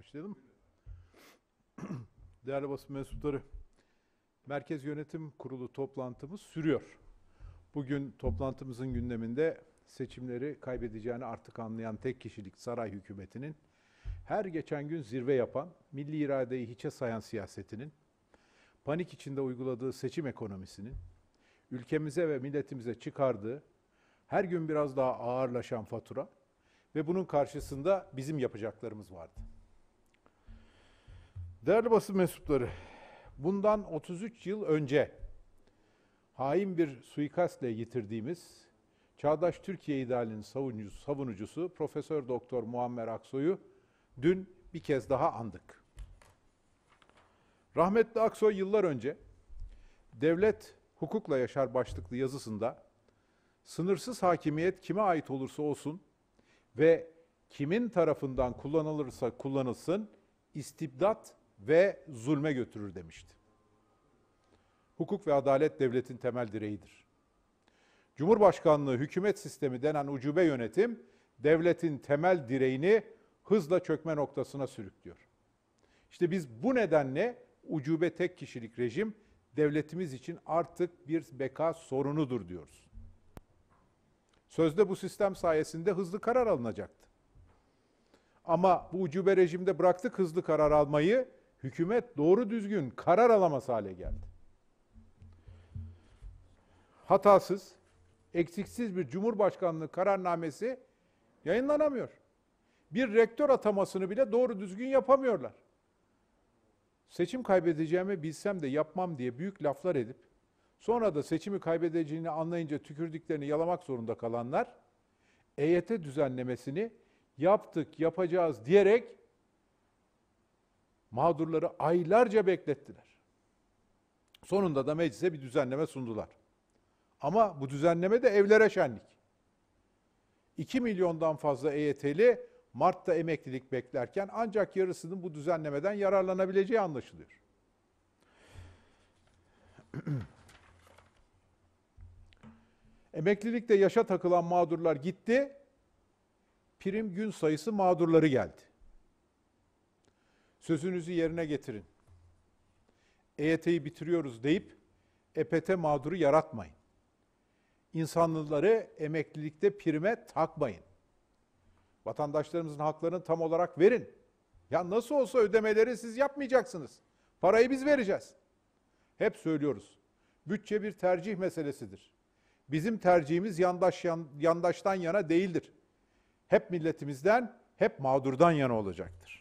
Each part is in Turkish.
başlayalım. Değerli basın mensupları, Merkez Yönetim Kurulu toplantımız sürüyor. Bugün toplantımızın gündeminde seçimleri kaybedeceğini artık anlayan tek kişilik saray hükümetinin, her geçen gün zirve yapan, milli iradeyi hiçe sayan siyasetinin, panik içinde uyguladığı seçim ekonomisinin, ülkemize ve milletimize çıkardığı, her gün biraz daha ağırlaşan fatura ve bunun karşısında bizim yapacaklarımız vardı. Değerli basın mensupları, bundan 33 yıl önce hain bir suikastle yitirdiğimiz Çağdaş Türkiye idealinin savunucusu, savunucusu Profesör Doktor Muammer Aksoy'u dün bir kez daha andık. Rahmetli Aksoy yıllar önce Devlet Hukukla Yaşar başlıklı yazısında sınırsız hakimiyet kime ait olursa olsun ve kimin tarafından kullanılırsa kullanılsın istibdat ve zulme götürür demişti. Hukuk ve adalet devletin temel direğidir. Cumhurbaşkanlığı hükümet sistemi denen ucube yönetim devletin temel direğini hızla çökme noktasına sürüklüyor. İşte biz bu nedenle ucube tek kişilik rejim devletimiz için artık bir beka sorunudur diyoruz. Sözde bu sistem sayesinde hızlı karar alınacaktı. Ama bu ucube rejimde bıraktık hızlı karar almayı, hükümet doğru düzgün karar alamaz hale geldi. Hatasız, eksiksiz bir cumhurbaşkanlığı kararnamesi yayınlanamıyor. Bir rektör atamasını bile doğru düzgün yapamıyorlar. Seçim kaybedeceğimi bilsem de yapmam diye büyük laflar edip sonra da seçimi kaybedeceğini anlayınca tükürdüklerini yalamak zorunda kalanlar EYT düzenlemesini yaptık, yapacağız diyerek Mağdurları aylarca beklettiler. Sonunda da meclise bir düzenleme sundular. Ama bu düzenleme de evlere şenlik. 2 milyondan fazla EYT'li Mart'ta emeklilik beklerken ancak yarısının bu düzenlemeden yararlanabileceği anlaşılıyor. Emeklilikte yaşa takılan mağdurlar gitti. Prim gün sayısı mağdurları geldi sözünüzü yerine getirin. EYT'yi bitiriyoruz deyip EPT mağduru yaratmayın. İnsanlıları emeklilikte prime takmayın. Vatandaşlarımızın haklarını tam olarak verin. Ya nasıl olsa ödemeleri siz yapmayacaksınız. Parayı biz vereceğiz. Hep söylüyoruz. Bütçe bir tercih meselesidir. Bizim tercihimiz yandaş yan, yandaştan yana değildir. Hep milletimizden, hep mağdurdan yana olacaktır.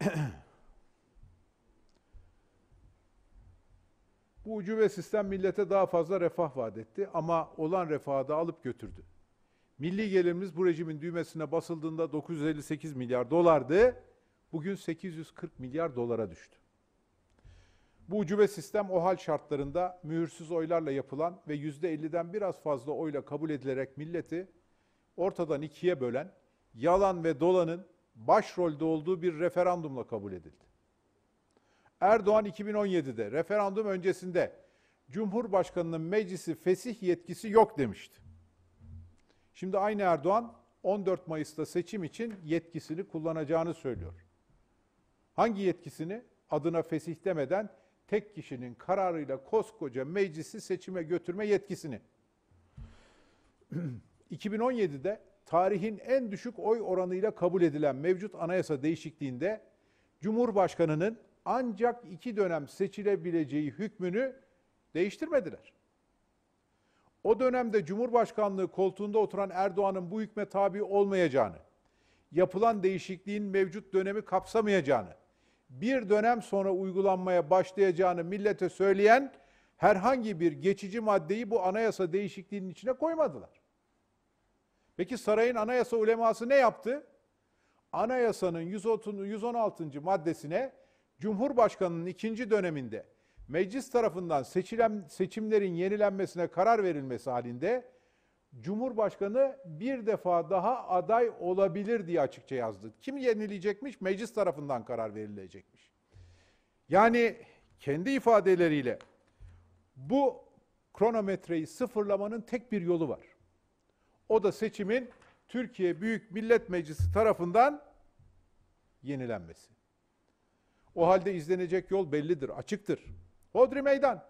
Bu ucube sistem millete daha fazla refah vaat etti ama olan refahı da alıp götürdü. Milli gelirimiz bu rejimin düğmesine basıldığında 958 milyar dolardı. Bugün 840 milyar dolara düştü. Bu ucube sistem o hal şartlarında mühürsüz oylarla yapılan ve yüzde %50'den biraz fazla oyla kabul edilerek milleti ortadan ikiye bölen, yalan ve dolanın başrolde olduğu bir referandumla kabul edildi. Erdoğan 2017'de referandum öncesinde Cumhurbaşkanının meclisi fesih yetkisi yok demişti. Şimdi aynı Erdoğan 14 Mayıs'ta seçim için yetkisini kullanacağını söylüyor. Hangi yetkisini? Adına fesih demeden tek kişinin kararıyla koskoca meclisi seçime götürme yetkisini. 2017'de tarihin en düşük oy oranıyla kabul edilen mevcut anayasa değişikliğinde Cumhurbaşkanı'nın ancak iki dönem seçilebileceği hükmünü değiştirmediler. O dönemde Cumhurbaşkanlığı koltuğunda oturan Erdoğan'ın bu hükme tabi olmayacağını, yapılan değişikliğin mevcut dönemi kapsamayacağını, bir dönem sonra uygulanmaya başlayacağını millete söyleyen herhangi bir geçici maddeyi bu anayasa değişikliğinin içine koymadılar. Peki sarayın anayasa uleması ne yaptı? Anayasanın 116. maddesine Cumhurbaşkanı'nın ikinci döneminde meclis tarafından seçilen seçimlerin yenilenmesine karar verilmesi halinde Cumhurbaşkanı bir defa daha aday olabilir diye açıkça yazdı. Kim yenileyecekmiş? Meclis tarafından karar verilecekmiş. Yani kendi ifadeleriyle bu kronometreyi sıfırlamanın tek bir yolu var. O da seçimin Türkiye Büyük Millet Meclisi tarafından yenilenmesi. O halde izlenecek yol bellidir, açıktır. Hodri meydan.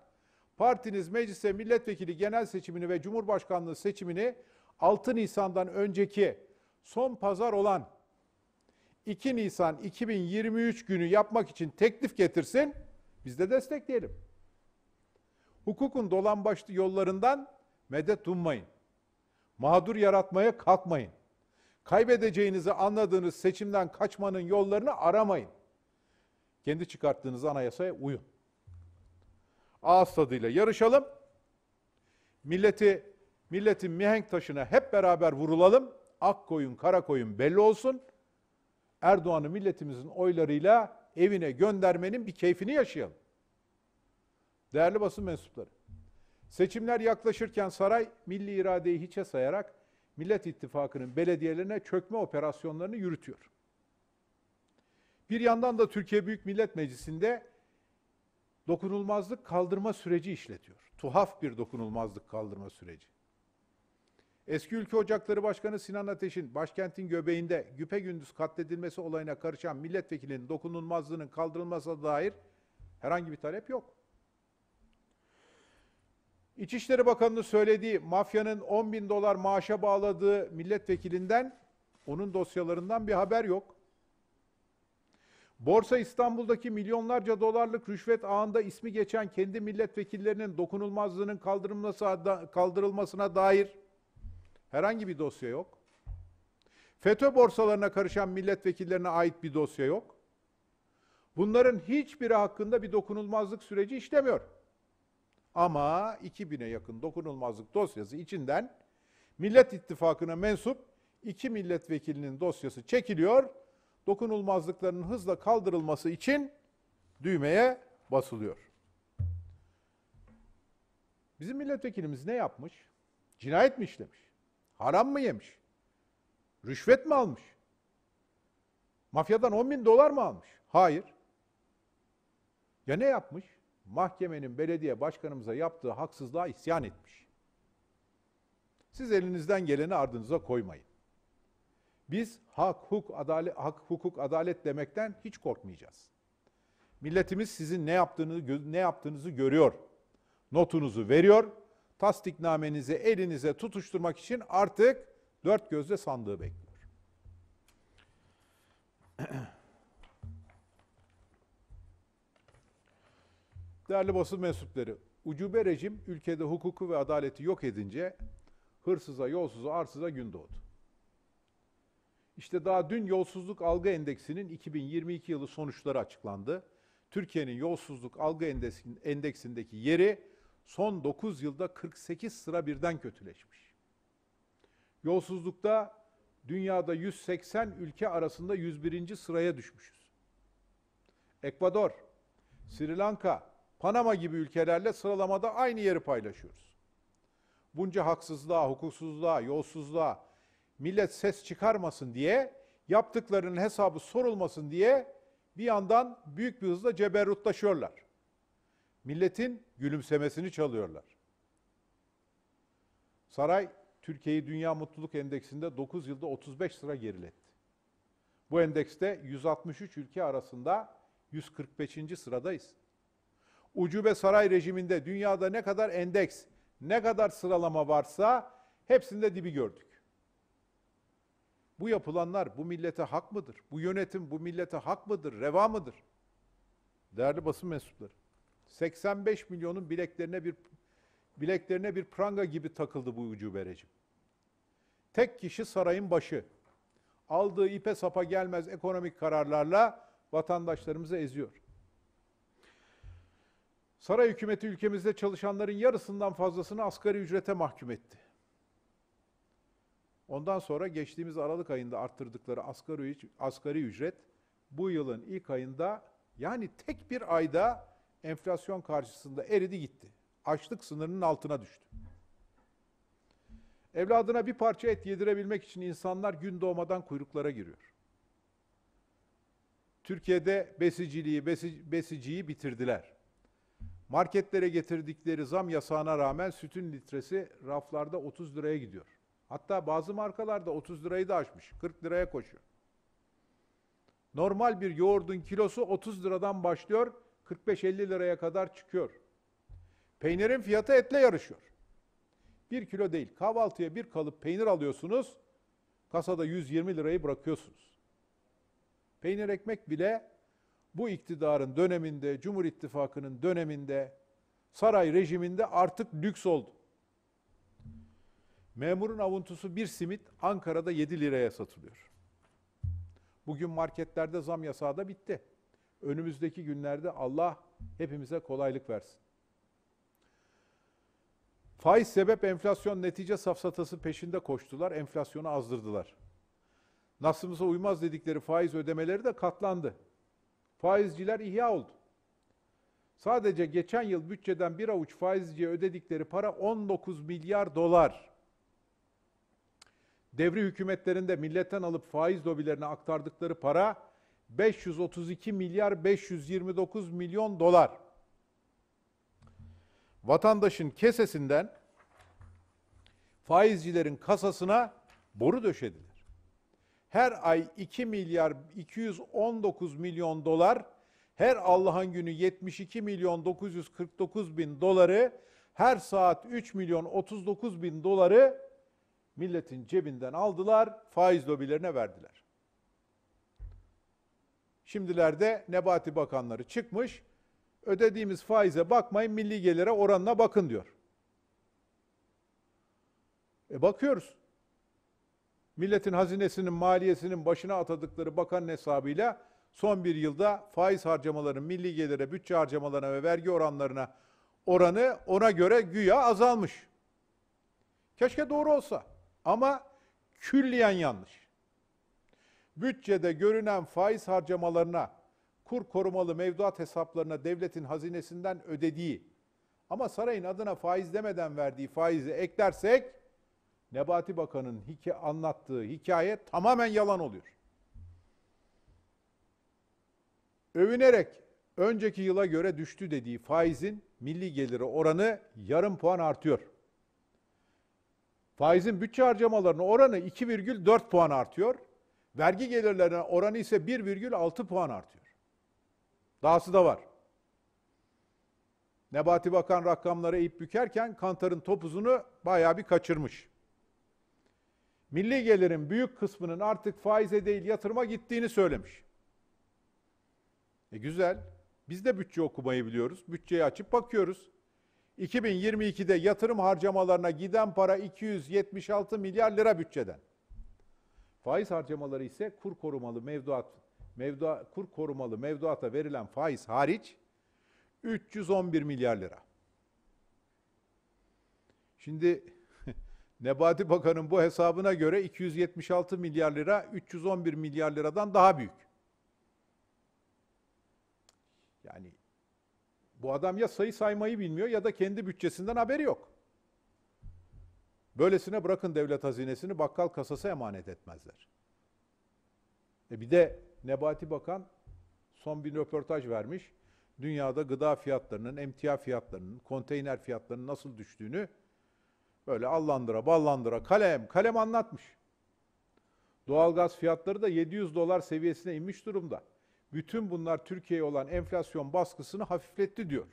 Partiniz meclise milletvekili genel seçimini ve cumhurbaşkanlığı seçimini 6 Nisan'dan önceki son pazar olan 2 Nisan 2023 günü yapmak için teklif getirsin. Biz de destekleyelim. Hukukun dolan başlı yollarından medet ummayın. Mağdur yaratmaya kalkmayın. Kaybedeceğinizi anladığınız seçimden kaçmanın yollarını aramayın. Kendi çıkarttığınız anayasaya uyun. Ağız tadıyla yarışalım. Milleti, milletin mihenk taşına hep beraber vurulalım. Ak koyun, kara koyun belli olsun. Erdoğan'ı milletimizin oylarıyla evine göndermenin bir keyfini yaşayalım. Değerli basın mensupları, Seçimler yaklaşırken saray milli iradeyi hiçe sayarak Millet İttifakı'nın belediyelerine çökme operasyonlarını yürütüyor. Bir yandan da Türkiye Büyük Millet Meclisi'nde dokunulmazlık kaldırma süreci işletiyor. Tuhaf bir dokunulmazlık kaldırma süreci. Eski Ülke Ocakları Başkanı Sinan Ateş'in başkentin göbeğinde güpegündüz katledilmesi olayına karışan milletvekilinin dokunulmazlığının kaldırılmasına dair herhangi bir talep yok. İçişleri Bakanı'nın söylediği mafyanın 10 bin dolar maaşa bağladığı milletvekilinden onun dosyalarından bir haber yok. Borsa İstanbul'daki milyonlarca dolarlık rüşvet ağında ismi geçen kendi milletvekillerinin dokunulmazlığının kaldırılmasına dair herhangi bir dosya yok. FETÖ borsalarına karışan milletvekillerine ait bir dosya yok. Bunların hiçbiri hakkında bir dokunulmazlık süreci işlemiyor. Ama 2000'e yakın dokunulmazlık dosyası içinden Millet İttifakı'na mensup iki milletvekilinin dosyası çekiliyor. Dokunulmazlıkların hızla kaldırılması için düğmeye basılıyor. Bizim milletvekilimiz ne yapmış? Cinayet mi işlemiş? Haram mı yemiş? Rüşvet mi almış? Mafyadan 10 bin dolar mı almış? Hayır. Ya ne yapmış? mahkemenin belediye başkanımıza yaptığı haksızlığa isyan etmiş. Siz elinizden geleni ardınıza koymayın. Biz hak, hukuk, adalet, hak, hukuk, adalet demekten hiç korkmayacağız. Milletimiz sizin ne yaptığınızı, ne yaptığınızı görüyor. Notunuzu veriyor. Tasdiknamenizi elinize tutuşturmak için artık dört gözle sandığı bekliyor. Değerli basın mensupları, ucube rejim ülkede hukuku ve adaleti yok edince hırsıza, yolsuza, arsıza gün doğdu. İşte daha dün yolsuzluk algı endeksinin 2022 yılı sonuçları açıklandı. Türkiye'nin yolsuzluk algı endeksindeki yeri son 9 yılda 48 sıra birden kötüleşmiş. Yolsuzlukta dünyada 180 ülke arasında 101. sıraya düşmüşüz. Ekvador, Sri Lanka, Panama gibi ülkelerle sıralamada aynı yeri paylaşıyoruz. Bunca haksızlığa, hukuksuzluğa, yolsuzluğa millet ses çıkarmasın diye, yaptıklarının hesabı sorulmasın diye bir yandan büyük bir hızla ceberrutlaşıyorlar. Milletin gülümsemesini çalıyorlar. Saray Türkiye'yi Dünya Mutluluk Endeksinde 9 yılda 35 sıra geriletti. Bu endekste 163 ülke arasında 145. sıradayız ucube saray rejiminde dünyada ne kadar endeks, ne kadar sıralama varsa hepsinde dibi gördük. Bu yapılanlar bu millete hak mıdır? Bu yönetim bu millete hak mıdır? Reva mıdır? Değerli basın mensupları. 85 milyonun bileklerine bir bileklerine bir pranga gibi takıldı bu ucube rejim. Tek kişi sarayın başı. Aldığı ipe sapa gelmez ekonomik kararlarla vatandaşlarımızı eziyor. Saray hükümeti ülkemizde çalışanların yarısından fazlasını asgari ücrete mahkum etti. Ondan sonra geçtiğimiz Aralık ayında arttırdıkları asgari, asgari ücret bu yılın ilk ayında yani tek bir ayda enflasyon karşısında eridi gitti. Açlık sınırının altına düştü. Evladına bir parça et yedirebilmek için insanlar gün doğmadan kuyruklara giriyor. Türkiye'de besiciliği, besi, besiciyi bitirdiler. Marketlere getirdikleri zam yasağına rağmen sütün litresi raflarda 30 liraya gidiyor. Hatta bazı markalarda 30 lirayı da aşmış. 40 liraya koşuyor. Normal bir yoğurdun kilosu 30 liradan başlıyor, 45-50 liraya kadar çıkıyor. Peynirin fiyatı etle yarışıyor. Bir kilo değil, kahvaltıya bir kalıp peynir alıyorsunuz, kasada 120 lirayı bırakıyorsunuz. Peynir ekmek bile bu iktidarın döneminde, Cumhur İttifakı'nın döneminde, saray rejiminde artık lüks oldu. Memurun avuntusu bir simit Ankara'da 7 liraya satılıyor. Bugün marketlerde zam yasağı da bitti. Önümüzdeki günlerde Allah hepimize kolaylık versin. Faiz sebep enflasyon netice safsatası peşinde koştular, enflasyonu azdırdılar. Nasımıza uymaz dedikleri faiz ödemeleri de katlandı. Faizciler ihya oldu. Sadece geçen yıl bütçeden bir avuç faizciye ödedikleri para 19 milyar dolar. Devri hükümetlerinde milletten alıp faiz lobilerine aktardıkları para 532 milyar 529 milyon dolar. Vatandaşın kesesinden faizcilerin kasasına boru döşediler her ay 2 milyar 219 milyon dolar, her Allah'ın günü 72 milyon 949 bin doları, her saat 3 milyon 39 bin doları milletin cebinden aldılar, faiz lobilerine verdiler. Şimdilerde Nebati bakanları çıkmış, ödediğimiz faize bakmayın, milli gelire oranına bakın diyor. E bakıyoruz milletin hazinesinin, maliyesinin başına atadıkları bakanın hesabıyla son bir yılda faiz harcamalarının milli gelire, bütçe harcamalarına ve vergi oranlarına oranı ona göre güya azalmış. Keşke doğru olsa ama külliyen yanlış. Bütçede görünen faiz harcamalarına, kur korumalı mevduat hesaplarına devletin hazinesinden ödediği ama sarayın adına faiz demeden verdiği faizi eklersek Nebati Bakan'ın hikaye, anlattığı hikaye tamamen yalan oluyor. Övünerek önceki yıla göre düştü dediği faizin milli geliri oranı yarım puan artıyor. Faizin bütçe harcamalarının oranı 2,4 puan artıyor. Vergi gelirlerine oranı ise 1,6 puan artıyor. Dahası da var. Nebati Bakan rakamlara ip bükerken Kantar'ın topuzunu bayağı bir kaçırmış milli gelirin büyük kısmının artık faize değil yatırıma gittiğini söylemiş. E güzel. Biz de bütçe okumayı biliyoruz. Bütçeyi açıp bakıyoruz. 2022'de yatırım harcamalarına giden para 276 milyar lira bütçeden. Faiz harcamaları ise kur korumalı mevduat mevdua, kur korumalı mevduata verilen faiz hariç 311 milyar lira. Şimdi Nebati Bakan'ın bu hesabına göre 276 milyar lira 311 milyar liradan daha büyük. Yani bu adam ya sayı saymayı bilmiyor ya da kendi bütçesinden haberi yok. Böylesine bırakın devlet hazinesini bakkal kasası emanet etmezler. E bir de Nebati Bakan son bir röportaj vermiş. Dünyada gıda fiyatlarının, emtia fiyatlarının, konteyner fiyatlarının nasıl düştüğünü Böyle allandıra ballandıra kalem kalem anlatmış. Doğalgaz fiyatları da 700 dolar seviyesine inmiş durumda. Bütün bunlar Türkiye'ye olan enflasyon baskısını hafifletti diyor.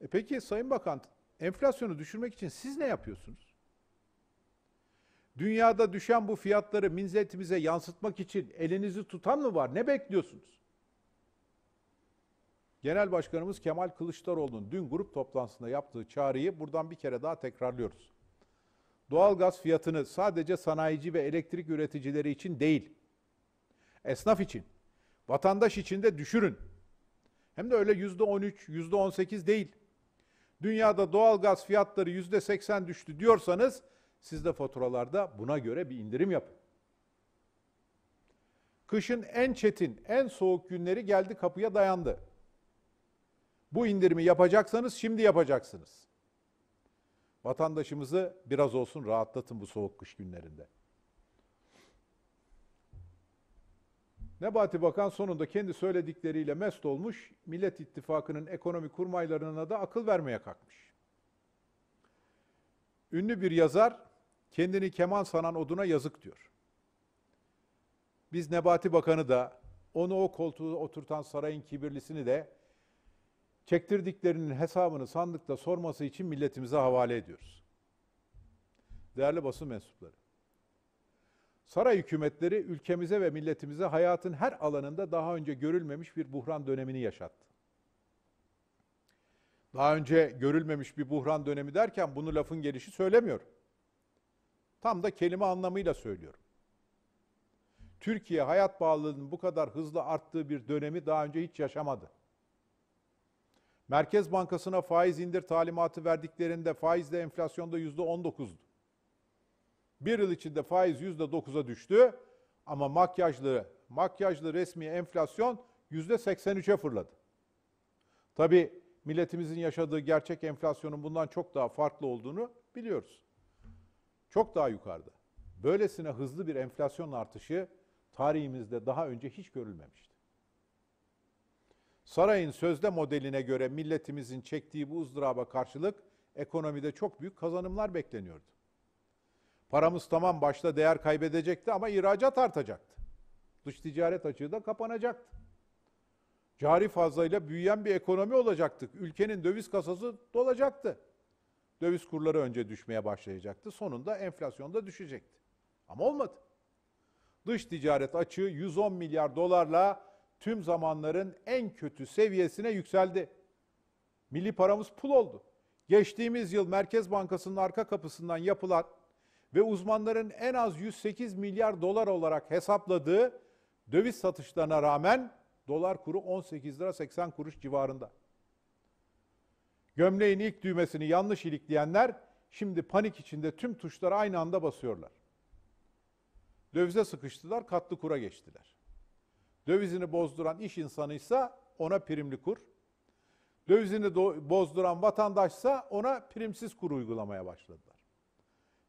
E peki Sayın Bakan, enflasyonu düşürmek için siz ne yapıyorsunuz? Dünyada düşen bu fiyatları minzetimize yansıtmak için elinizi tutan mı var? Ne bekliyorsunuz? Genel Başkanımız Kemal Kılıçdaroğlu'nun dün grup toplantısında yaptığı çağrıyı buradan bir kere daha tekrarlıyoruz. Doğalgaz fiyatını sadece sanayici ve elektrik üreticileri için değil, esnaf için, vatandaş için de düşürün. Hem de öyle yüzde yüzde on üç, on sekiz değil. Dünyada doğalgaz fiyatları yüzde seksen düştü diyorsanız siz de faturalarda buna göre bir indirim yapın. Kışın en çetin, en soğuk günleri geldi kapıya dayandı. Bu indirimi yapacaksanız şimdi yapacaksınız. Vatandaşımızı biraz olsun rahatlatın bu soğuk kış günlerinde. Nebati Bakan sonunda kendi söyledikleriyle mest olmuş, Millet İttifakı'nın ekonomi kurmaylarına da akıl vermeye kalkmış. Ünlü bir yazar, kendini keman sanan oduna yazık diyor. Biz Nebati Bakan'ı da, onu o koltuğu oturtan sarayın kibirlisini de çektirdiklerinin hesabını sandıkta sorması için milletimize havale ediyoruz. Değerli basın mensupları, saray hükümetleri ülkemize ve milletimize hayatın her alanında daha önce görülmemiş bir buhran dönemini yaşattı. Daha önce görülmemiş bir buhran dönemi derken bunu lafın gelişi söylemiyorum. Tam da kelime anlamıyla söylüyorum. Türkiye hayat pahalılığının bu kadar hızlı arttığı bir dönemi daha önce hiç yaşamadı. Merkez Bankası'na faiz indir talimatı verdiklerinde faizle enflasyonda yüzde %19'du. Bir yıl içinde faiz yüzde dokuz'a düştü ama makyajlı, makyajlı resmi enflasyon yüzde %83'e fırladı. Tabi milletimizin yaşadığı gerçek enflasyonun bundan çok daha farklı olduğunu biliyoruz. Çok daha yukarıda. Böylesine hızlı bir enflasyon artışı tarihimizde daha önce hiç görülmemişti. Sarayın sözde modeline göre milletimizin çektiği bu ızdıraba karşılık ekonomide çok büyük kazanımlar bekleniyordu. Paramız tamam başta değer kaybedecekti ama ihracat artacaktı. Dış ticaret açığı da kapanacaktı. Cari fazlayla büyüyen bir ekonomi olacaktık. Ülkenin döviz kasası dolacaktı. Döviz kurları önce düşmeye başlayacaktı. Sonunda enflasyon da düşecekti. Ama olmadı. Dış ticaret açığı 110 milyar dolarla tüm zamanların en kötü seviyesine yükseldi. Milli paramız pul oldu. Geçtiğimiz yıl Merkez Bankası'nın arka kapısından yapılan ve uzmanların en az 108 milyar dolar olarak hesapladığı döviz satışlarına rağmen dolar kuru 18 lira 80 kuruş civarında. Gömleğin ilk düğmesini yanlış ilikleyenler şimdi panik içinde tüm tuşları aynı anda basıyorlar. Dövize sıkıştılar, katlı kura geçtiler. Dövizini bozduran iş insanıysa ona primli kur. Dövizini bozduran vatandaşsa ona primsiz kur uygulamaya başladılar.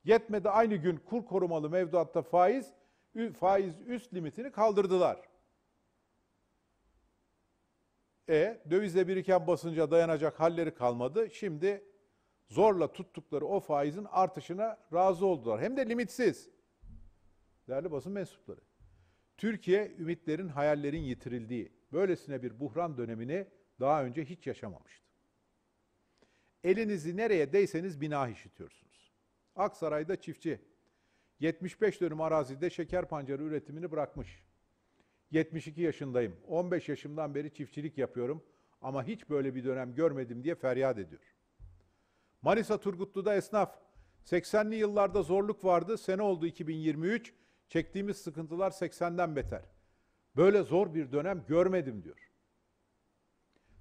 Yetmedi aynı gün kur korumalı mevduatta faiz faiz üst limitini kaldırdılar. E dövizle biriken basınca dayanacak halleri kalmadı. Şimdi zorla tuttukları o faizin artışına razı oldular. Hem de limitsiz. Değerli basın mensupları. Türkiye ümitlerin, hayallerin yitirildiği, böylesine bir buhran dönemini daha önce hiç yaşamamıştı. Elinizi nereye değseniz bina işitiyorsunuz. Aksaray'da çiftçi 75 dönüm arazide şeker pancarı üretimini bırakmış. 72 yaşındayım. 15 yaşımdan beri çiftçilik yapıyorum ama hiç böyle bir dönem görmedim diye feryat ediyor. Manisa Turgutlu'da esnaf 80'li yıllarda zorluk vardı. Sene oldu 2023. Çektiğimiz sıkıntılar 80'den beter. Böyle zor bir dönem görmedim diyor.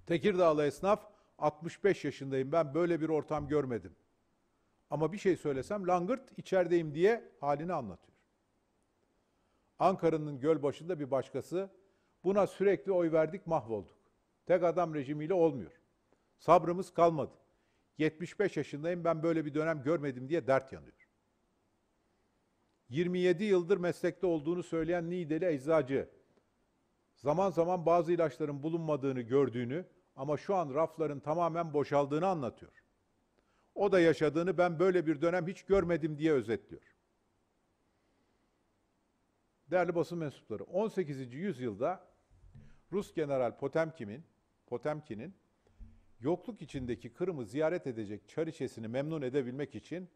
Tekirdağlı esnaf 65 yaşındayım ben böyle bir ortam görmedim. Ama bir şey söylesem langırt içerideyim diye halini anlatıyor. Ankara'nın göl başında bir başkası buna sürekli oy verdik mahvolduk. Tek adam rejimiyle olmuyor. Sabrımız kalmadı. 75 yaşındayım ben böyle bir dönem görmedim diye dert yanıyor. 27 yıldır meslekte olduğunu söyleyen Nideli eczacı, zaman zaman bazı ilaçların bulunmadığını gördüğünü ama şu an rafların tamamen boşaldığını anlatıyor. O da yaşadığını ben böyle bir dönem hiç görmedim diye özetliyor. Değerli basın mensupları, 18. yüzyılda Rus General Potemkin'in Potemkin'in yokluk içindeki Kırım'ı ziyaret edecek çarişesini memnun edebilmek için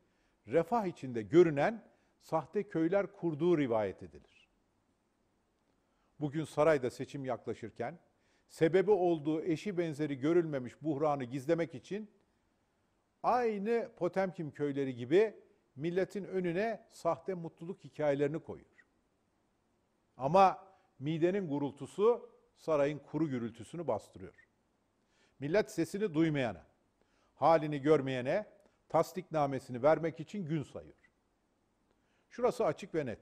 refah içinde görünen sahte köyler kurduğu rivayet edilir. Bugün sarayda seçim yaklaşırken sebebi olduğu eşi benzeri görülmemiş buhranı gizlemek için aynı Potemkin köyleri gibi milletin önüne sahte mutluluk hikayelerini koyuyor. Ama midenin gurultusu sarayın kuru gürültüsünü bastırıyor. Millet sesini duymayana, halini görmeyene namesini vermek için gün sayıyor. Şurası açık ve net.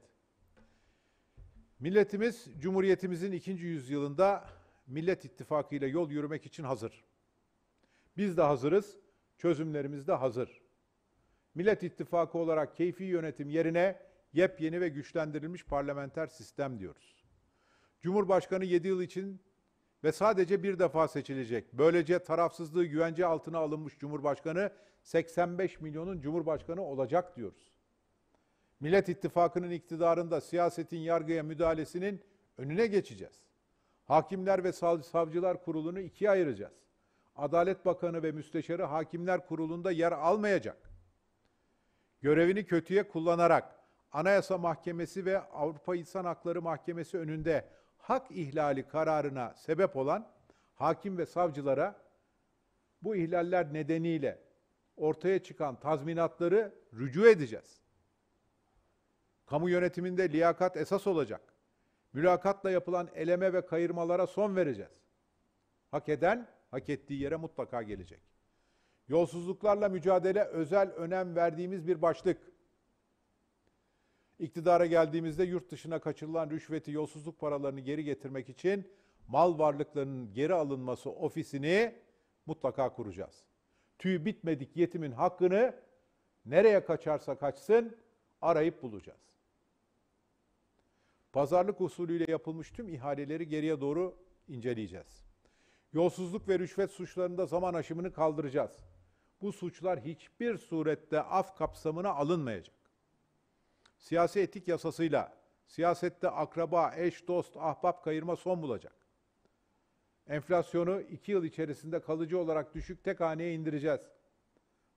Milletimiz Cumhuriyetimizin ikinci yüzyılında Millet İttifakı ile yol yürümek için hazır. Biz de hazırız, çözümlerimiz de hazır. Millet İttifakı olarak keyfi yönetim yerine yepyeni ve güçlendirilmiş parlamenter sistem diyoruz. Cumhurbaşkanı 7 yıl için ve sadece bir defa seçilecek. Böylece tarafsızlığı güvence altına alınmış Cumhurbaşkanı 85 milyonun Cumhurbaşkanı olacak diyoruz. Millet İttifakı'nın iktidarında siyasetin yargıya müdahalesinin önüne geçeceğiz. Hakimler ve Savcılar Kurulu'nu ikiye ayıracağız. Adalet Bakanı ve Müsteşarı Hakimler Kurulu'nda yer almayacak. Görevini kötüye kullanarak Anayasa Mahkemesi ve Avrupa İnsan Hakları Mahkemesi önünde hak ihlali kararına sebep olan hakim ve savcılara bu ihlaller nedeniyle ortaya çıkan tazminatları rücu edeceğiz. Kamu yönetiminde liyakat esas olacak. Mülakatla yapılan eleme ve kayırmalara son vereceğiz. Hak eden hak ettiği yere mutlaka gelecek. Yolsuzluklarla mücadele özel önem verdiğimiz bir başlık. İktidara geldiğimizde yurt dışına kaçırılan rüşveti, yolsuzluk paralarını geri getirmek için mal varlıklarının geri alınması ofisini mutlaka kuracağız. Tüy bitmedik yetimin hakkını nereye kaçarsa kaçsın arayıp bulacağız. Pazarlık usulüyle yapılmış tüm ihaleleri geriye doğru inceleyeceğiz. Yolsuzluk ve rüşvet suçlarında zaman aşımını kaldıracağız. Bu suçlar hiçbir surette af kapsamına alınmayacak. Siyasi etik yasasıyla siyasette akraba, eş, dost, ahbap kayırma son bulacak. Enflasyonu iki yıl içerisinde kalıcı olarak düşük tek haneye indireceğiz.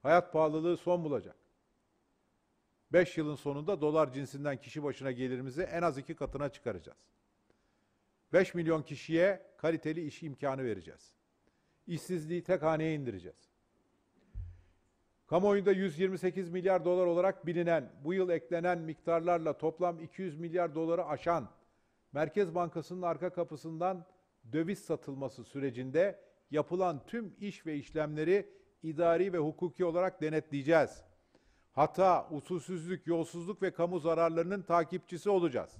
Hayat pahalılığı son bulacak. 5 yılın sonunda dolar cinsinden kişi başına gelirimizi en az iki katına çıkaracağız. 5 milyon kişiye kaliteli iş imkanı vereceğiz. İşsizliği tek haneye indireceğiz. Kamuoyunda 128 milyar dolar olarak bilinen, bu yıl eklenen miktarlarla toplam 200 milyar doları aşan Merkez Bankası'nın arka kapısından döviz satılması sürecinde yapılan tüm iş ve işlemleri idari ve hukuki olarak denetleyeceğiz.'' hata, usulsüzlük, yolsuzluk ve kamu zararlarının takipçisi olacağız.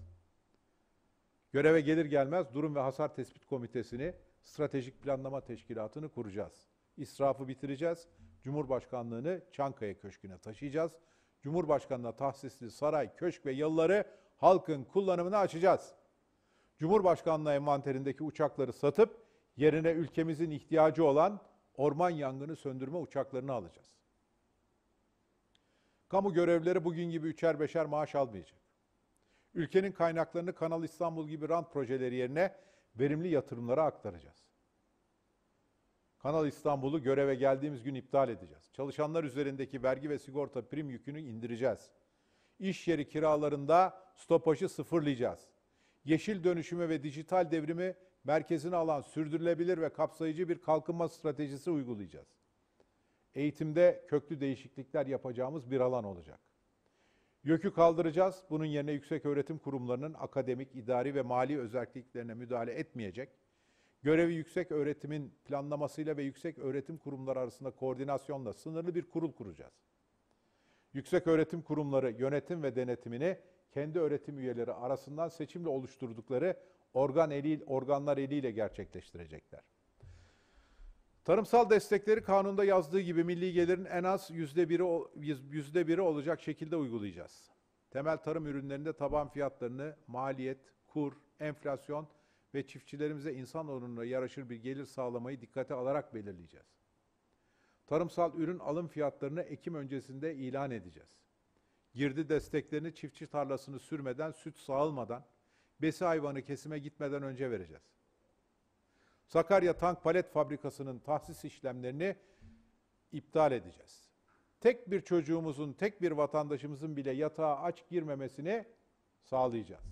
Göreve gelir gelmez Durum ve Hasar Tespit Komitesi'ni, Stratejik Planlama Teşkilatı'nı kuracağız. İsrafı bitireceğiz. Cumhurbaşkanlığını Çankaya Köşkü'ne taşıyacağız. Cumhurbaşkanına tahsisli saray, köşk ve yalıları halkın kullanımına açacağız. Cumhurbaşkanlığı envanterindeki uçakları satıp yerine ülkemizin ihtiyacı olan orman yangını söndürme uçaklarını alacağız. Kamu görevlileri bugün gibi üçer beşer maaş almayacak. Ülkenin kaynaklarını Kanal İstanbul gibi rant projeleri yerine verimli yatırımlara aktaracağız. Kanal İstanbul'u göreve geldiğimiz gün iptal edeceğiz. Çalışanlar üzerindeki vergi ve sigorta prim yükünü indireceğiz. İş yeri kiralarında stopajı sıfırlayacağız. Yeşil dönüşümü ve dijital devrimi merkezine alan sürdürülebilir ve kapsayıcı bir kalkınma stratejisi uygulayacağız eğitimde köklü değişiklikler yapacağımız bir alan olacak. YÖK'ü kaldıracağız. Bunun yerine yüksek öğretim kurumlarının akademik, idari ve mali özelliklerine müdahale etmeyecek. Görevi yüksek öğretimin planlamasıyla ve yüksek öğretim kurumları arasında koordinasyonla sınırlı bir kurul kuracağız. Yüksek öğretim kurumları yönetim ve denetimini kendi öğretim üyeleri arasından seçimle oluşturdukları organ eli, organlar eliyle gerçekleştirecekler. Tarımsal destekleri kanunda yazdığı gibi milli gelirin en az yüzde biri, olacak şekilde uygulayacağız. Temel tarım ürünlerinde taban fiyatlarını maliyet, kur, enflasyon ve çiftçilerimize insan onuruna yaraşır bir gelir sağlamayı dikkate alarak belirleyeceğiz. Tarımsal ürün alım fiyatlarını Ekim öncesinde ilan edeceğiz. Girdi desteklerini çiftçi tarlasını sürmeden, süt sağılmadan, besi hayvanı kesime gitmeden önce vereceğiz. Sakarya Tank Palet Fabrikası'nın tahsis işlemlerini iptal edeceğiz. Tek bir çocuğumuzun, tek bir vatandaşımızın bile yatağa aç girmemesini sağlayacağız.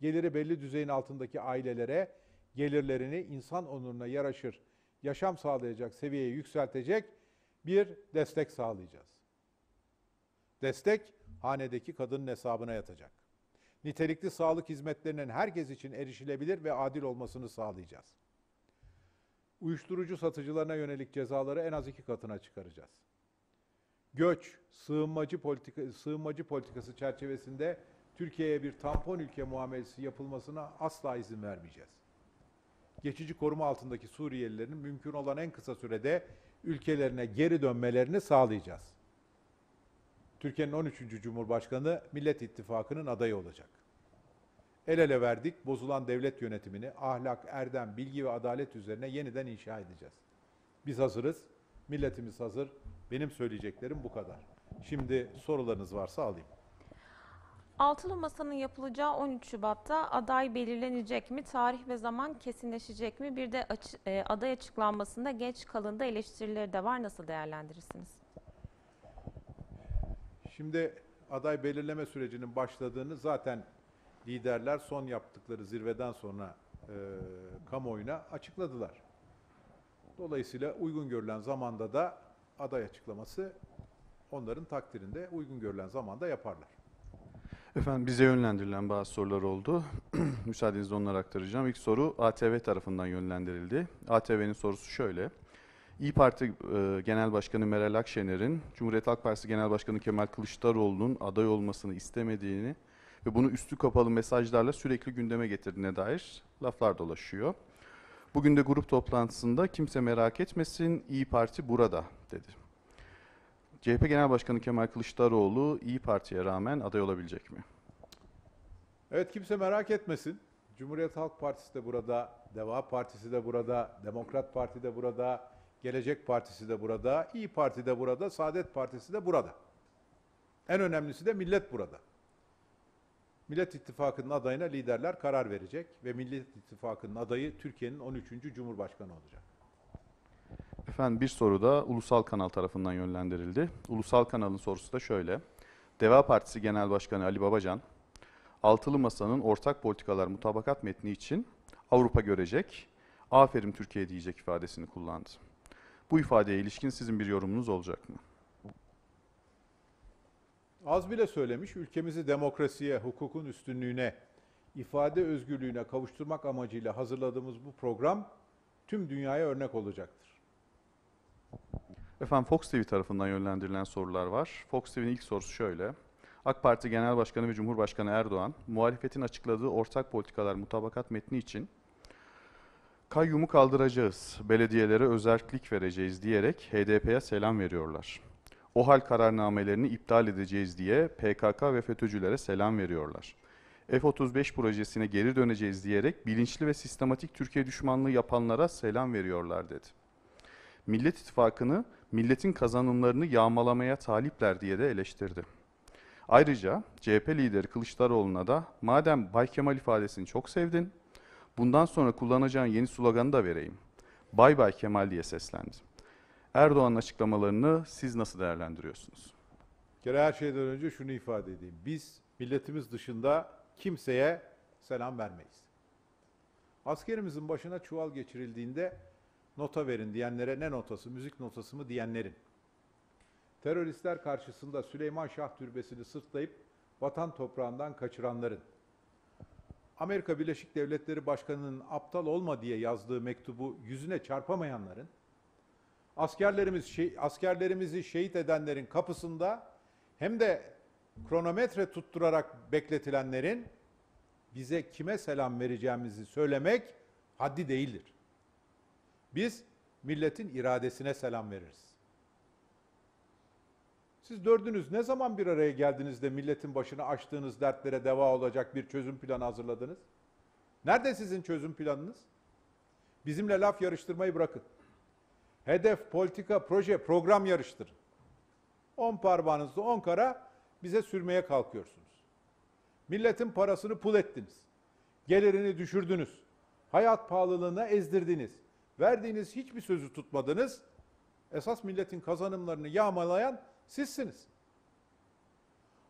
Geliri belli düzeyin altındaki ailelere gelirlerini insan onuruna yaraşır, yaşam sağlayacak seviyeye yükseltecek bir destek sağlayacağız. Destek hanedeki kadının hesabına yatacak. Nitelikli sağlık hizmetlerinin herkes için erişilebilir ve adil olmasını sağlayacağız uyuşturucu satıcılarına yönelik cezaları en az iki katına çıkaracağız. Göç, sığınmacı, politika, sığınmacı politikası çerçevesinde Türkiye'ye bir tampon ülke muamelesi yapılmasına asla izin vermeyeceğiz. Geçici koruma altındaki Suriyelilerin mümkün olan en kısa sürede ülkelerine geri dönmelerini sağlayacağız. Türkiye'nin 13. Cumhurbaşkanı Millet İttifakı'nın adayı olacak el ele verdik. Bozulan devlet yönetimini ahlak, erdem, bilgi ve adalet üzerine yeniden inşa edeceğiz. Biz hazırız. Milletimiz hazır. Benim söyleyeceklerim bu kadar. Şimdi sorularınız varsa alayım. Altılı Masa'nın yapılacağı 13 Şubat'ta aday belirlenecek mi? Tarih ve zaman kesinleşecek mi? Bir de aç, e, aday açıklanmasında geç kalında eleştirileri de var. Nasıl değerlendirirsiniz? Şimdi aday belirleme sürecinin başladığını zaten liderler son yaptıkları zirveden sonra e, kamuoyuna açıkladılar. Dolayısıyla uygun görülen zamanda da aday açıklaması onların takdirinde uygun görülen zamanda yaparlar. Efendim bize yönlendirilen bazı sorular oldu. Müsaadenizle onları aktaracağım. İlk soru ATV tarafından yönlendirildi. ATV'nin sorusu şöyle. İyi Parti e, Genel Başkanı Meral Akşener'in Cumhuriyet Halk Partisi Genel Başkanı Kemal Kılıçdaroğlu'nun aday olmasını istemediğini ve bunu üstü kapalı mesajlarla sürekli gündeme getirdiğine dair laflar dolaşıyor. Bugün de grup toplantısında kimse merak etmesin İyi Parti burada dedi. CHP Genel Başkanı Kemal Kılıçdaroğlu İyi Parti'ye rağmen aday olabilecek mi? Evet kimse merak etmesin. Cumhuriyet Halk Partisi de burada, Deva Partisi de burada, Demokrat Parti de burada, Gelecek Partisi de burada, İyi Parti de burada, Saadet Partisi de burada. En önemlisi de millet burada. Millet İttifakı'nın adayına liderler karar verecek ve Millet İttifakı'nın adayı Türkiye'nin 13. Cumhurbaşkanı olacak. Efendim bir soru da Ulusal Kanal tarafından yönlendirildi. Ulusal Kanal'ın sorusu da şöyle. Deva Partisi Genel Başkanı Ali Babacan, Altılı Masa'nın ortak politikalar mutabakat metni için Avrupa görecek, aferin Türkiye diyecek ifadesini kullandı. Bu ifadeye ilişkin sizin bir yorumunuz olacak mı? Az bile söylemiş, ülkemizi demokrasiye, hukukun üstünlüğüne, ifade özgürlüğüne kavuşturmak amacıyla hazırladığımız bu program tüm dünyaya örnek olacaktır. Efendim Fox TV tarafından yönlendirilen sorular var. Fox TV'nin ilk sorusu şöyle. AK Parti Genel Başkanı ve Cumhurbaşkanı Erdoğan, muhalefetin açıkladığı ortak politikalar mutabakat metni için kayyumu kaldıracağız, belediyelere özellik vereceğiz diyerek HDP'ye selam veriyorlar. OHAL kararnamelerini iptal edeceğiz diye PKK ve FETÖ'cülere selam veriyorlar. F-35 projesine geri döneceğiz diyerek bilinçli ve sistematik Türkiye düşmanlığı yapanlara selam veriyorlar dedi. Millet İttifakı'nı milletin kazanımlarını yağmalamaya talipler diye de eleştirdi. Ayrıca CHP lideri Kılıçdaroğlu'na da madem Bay Kemal ifadesini çok sevdin, bundan sonra kullanacağın yeni sloganı da vereyim. Bay Bay Kemal diye seslendi. Erdoğan'ın açıklamalarını siz nasıl değerlendiriyorsunuz? Bir kere her şeyden önce şunu ifade edeyim. Biz milletimiz dışında kimseye selam vermeyiz. Askerimizin başına çuval geçirildiğinde nota verin diyenlere ne notası, müzik notası mı diyenlerin. Teröristler karşısında Süleyman Şah Türbesi'ni sırtlayıp vatan toprağından kaçıranların. Amerika Birleşik Devletleri Başkanı'nın aptal olma diye yazdığı mektubu yüzüne çarpamayanların askerlerimiz şey, askerlerimizi şehit edenlerin kapısında hem de kronometre tutturarak bekletilenlerin bize kime selam vereceğimizi söylemek haddi değildir. Biz milletin iradesine selam veririz. Siz dördünüz ne zaman bir araya geldiniz de milletin başına açtığınız dertlere deva olacak bir çözüm planı hazırladınız? Nerede sizin çözüm planınız? Bizimle laf yarıştırmayı bırakın hedef, politika, proje, program yarıştır. On parmağınızda on kara bize sürmeye kalkıyorsunuz. Milletin parasını pul ettiniz. Gelirini düşürdünüz. Hayat pahalılığına ezdirdiniz. Verdiğiniz hiçbir sözü tutmadınız. Esas milletin kazanımlarını yağmalayan sizsiniz.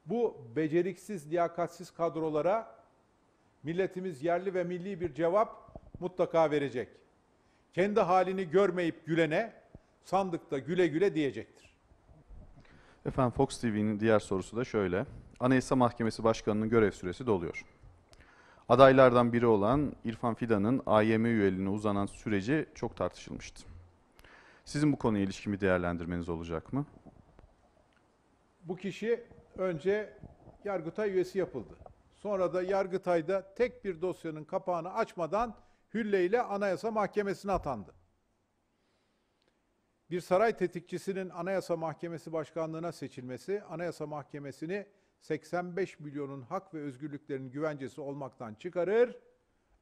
Bu beceriksiz, liyakatsiz kadrolara milletimiz yerli ve milli bir cevap mutlaka verecek kendi halini görmeyip gülene sandıkta güle güle diyecektir. Efendim Fox TV'nin diğer sorusu da şöyle. Anayasa Mahkemesi Başkanı'nın görev süresi doluyor. Adaylardan biri olan İrfan Fidan'ın AYM üyeliğine uzanan süreci çok tartışılmıştı. Sizin bu konuya ilişkin bir değerlendirmeniz olacak mı? Bu kişi önce Yargıtay üyesi yapıldı. Sonra da Yargıtay'da tek bir dosyanın kapağını açmadan Hülle ile Anayasa Mahkemesi'ne atandı. Bir saray tetikçisinin Anayasa Mahkemesi Başkanlığına seçilmesi, Anayasa Mahkemesi'ni 85 milyonun hak ve özgürlüklerin güvencesi olmaktan çıkarır,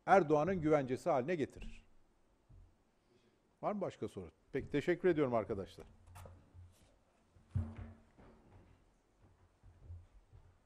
Erdoğan'ın güvencesi haline getirir. Var mı başka soru? Peki teşekkür ediyorum arkadaşlar.